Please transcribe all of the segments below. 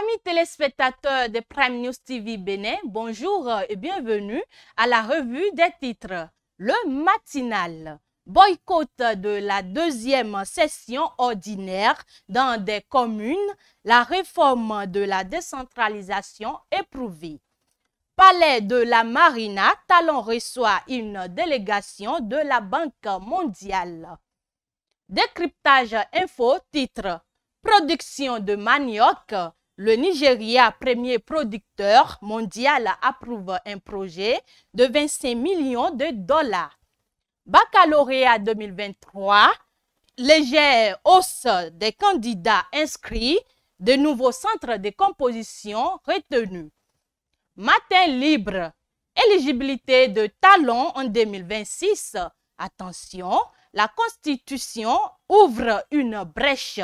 Amis téléspectateurs de Prime News TV Bénin, bonjour et bienvenue à la revue des titres. Le matinal. Boycott de la deuxième session ordinaire dans des communes, la réforme de la décentralisation éprouvée. Palais de la Marina, Talon reçoit une délégation de la Banque mondiale. Décryptage info titre. Production de manioc, le Nigeria, premier producteur mondial, approuve un projet de 25 millions de dollars. Baccalauréat 2023, légère hausse des candidats inscrits, de nouveaux centres de composition retenus. Matin libre, éligibilité de talons en 2026. Attention, la Constitution ouvre une brèche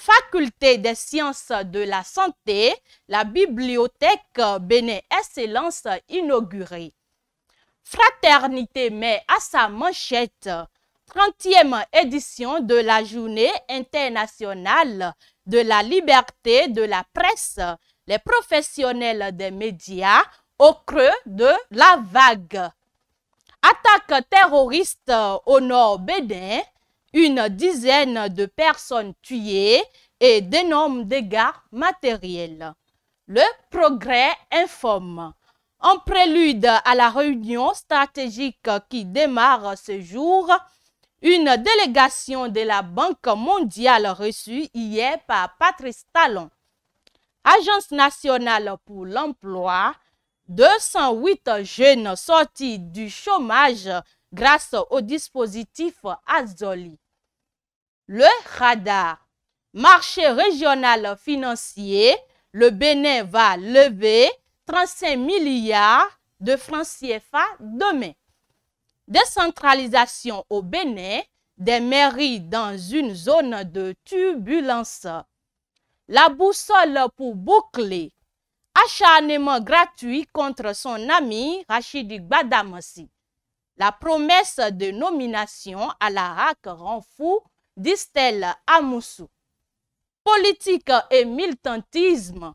faculté des sciences de la santé, la bibliothèque Bénin Excellence inaugurée. Fraternité met à sa manchette 30e édition de la Journée internationale de la liberté de la presse, les professionnels des médias au creux de la vague. Attaque terroriste au nord Bénin, une dizaine de personnes tuées et d'énormes dégâts matériels. Le progrès informe. En prélude à la réunion stratégique qui démarre ce jour, une délégation de la Banque mondiale reçue hier par Patrice Talon, Agence nationale pour l'emploi, 208 jeunes sortis du chômage grâce au dispositif Azoli. Le radar, marché régional financier, le Bénin va lever 35 milliards de francs CFA demain. Décentralisation au Bénin des mairies dans une zone de turbulence. La boussole pour boucler. Acharnement gratuit contre son ami Rachid Badamasi. La promesse de nomination à la RAC rend fou, disent à Politique et militantisme.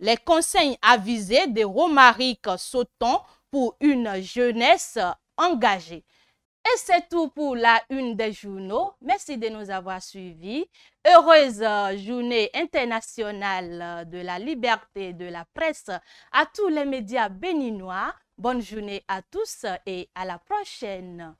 Les conseils avisés de Romaric Sauton pour une jeunesse engagée. Et c'est tout pour la une des journaux. Merci de nous avoir suivis. Heureuse journée internationale de la liberté de la presse à tous les médias béninois. Bonne journée à tous et à la prochaine.